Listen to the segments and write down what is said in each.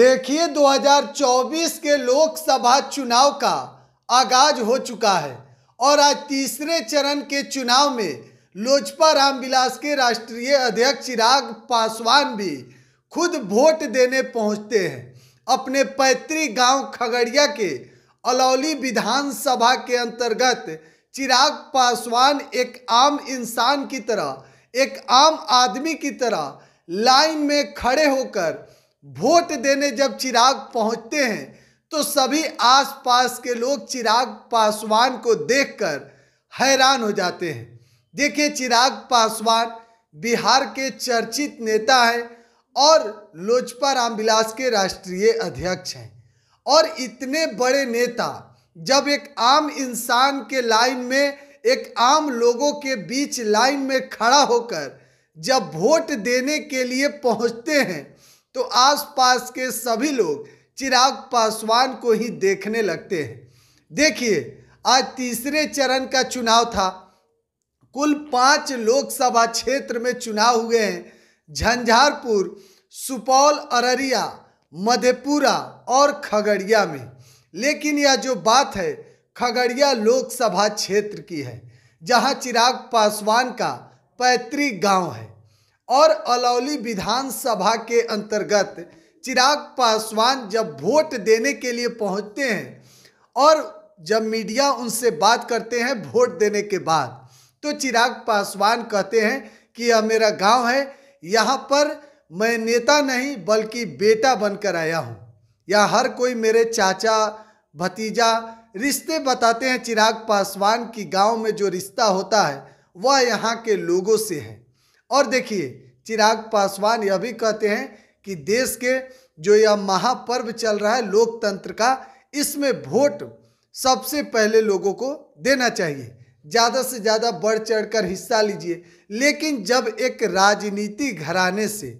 देखिए 2024 के लोकसभा चुनाव का आगाज हो चुका है और आज तीसरे चरण के चुनाव में लोजपा रामविलास के राष्ट्रीय अध्यक्ष चिराग पासवान भी खुद वोट देने पहुंचते हैं अपने पैतृक गांव खगड़िया के अलौली विधानसभा के अंतर्गत चिराग पासवान एक आम इंसान की तरह एक आम आदमी की तरह लाइन में खड़े होकर वोट देने जब चिराग पहुंचते हैं तो सभी आसपास के लोग चिराग पासवान को देखकर हैरान हो जाते हैं देखिए चिराग पासवान बिहार के चर्चित नेता हैं और लोजपा रामविलास के राष्ट्रीय अध्यक्ष हैं और इतने बड़े नेता जब एक आम इंसान के लाइन में एक आम लोगों के बीच लाइन में खड़ा होकर जब वोट देने के लिए पहुंचते हैं तो आसपास के सभी लोग चिराग पासवान को ही देखने लगते हैं देखिए आज तीसरे चरण का चुनाव था कुल पांच लोकसभा क्षेत्र में चुनाव हुए हैं झंझारपुर सुपौल अररिया मधेपुरा और खगड़िया में लेकिन यह जो बात है खगड़िया लोकसभा क्षेत्र की है जहां चिराग पासवान का पैतृक गांव है और अलौली विधानसभा के अंतर्गत चिराग पासवान जब वोट देने के लिए पहुंचते हैं और जब मीडिया उनसे बात करते हैं वोट देने के बाद तो चिराग पासवान कहते हैं कि यह मेरा गांव है यहाँ पर मैं नेता नहीं बल्कि बेटा बनकर आया हूँ या हर कोई मेरे चाचा भतीजा रिश्ते बताते हैं चिराग पासवान की गांव में जो रिश्ता होता है वह यहाँ के लोगों से है और देखिए चिराग पासवान यह भी कहते हैं कि देश के जो यह महापर्व चल रहा है लोकतंत्र का इसमें वोट सबसे पहले लोगों को देना चाहिए ज़्यादा से ज़्यादा बढ़ चढ़कर हिस्सा लीजिए लेकिन जब एक राजनीति घराने से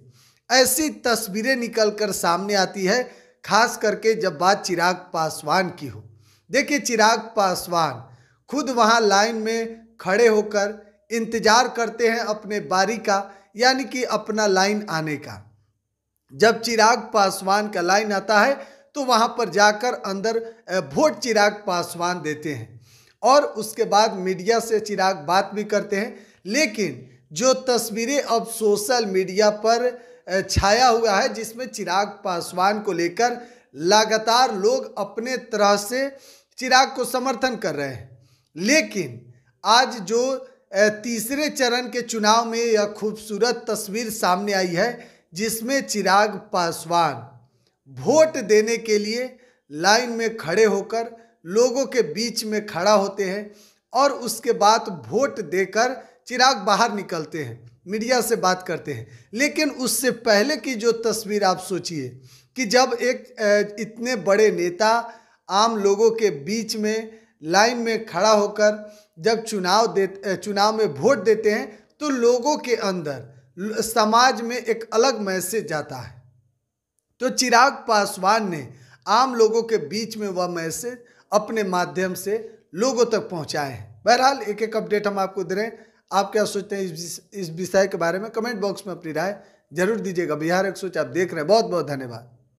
ऐसी तस्वीरें निकलकर सामने आती है खास करके जब बात चिराग पासवान की हो देखिए चिराग पासवान खुद वहाँ लाइन में खड़े होकर इंतज़ार करते हैं अपने बारी का यानी कि अपना लाइन आने का जब चिराग पासवान का लाइन आता है तो वहाँ पर जाकर अंदर वोट चिराग पासवान देते हैं और उसके बाद मीडिया से चिराग बात भी करते हैं लेकिन जो तस्वीरें अब सोशल मीडिया पर छाया हुआ है जिसमें चिराग पासवान को लेकर लगातार लोग अपने तरह से चिराग को समर्थन कर रहे हैं लेकिन आज जो तीसरे चरण के चुनाव में यह खूबसूरत तस्वीर सामने आई है जिसमें चिराग पासवान वोट देने के लिए लाइन में खड़े होकर लोगों के बीच में खड़ा होते हैं और उसके बाद वोट देकर चिराग बाहर निकलते हैं मीडिया से बात करते हैं लेकिन उससे पहले की जो तस्वीर आप सोचिए कि जब एक इतने बड़े नेता आम लोगों के बीच में लाइन में खड़ा होकर जब चुनाव दे चुनाव में वोट देते हैं तो लोगों के अंदर समाज में एक अलग मैसेज जाता है तो चिराग पासवान ने आम लोगों के बीच में वह मैसेज अपने माध्यम से लोगों तक पहुंचाए हैं बहरहाल एक एक अपडेट हम आपको दे रहे हैं आप क्या सोचते हैं इस विषय के बारे में कमेंट बॉक्स में अपनी राय जरूर दीजिएगा बिहार एक सोच आप देख रहे हैं बहुत बहुत धन्यवाद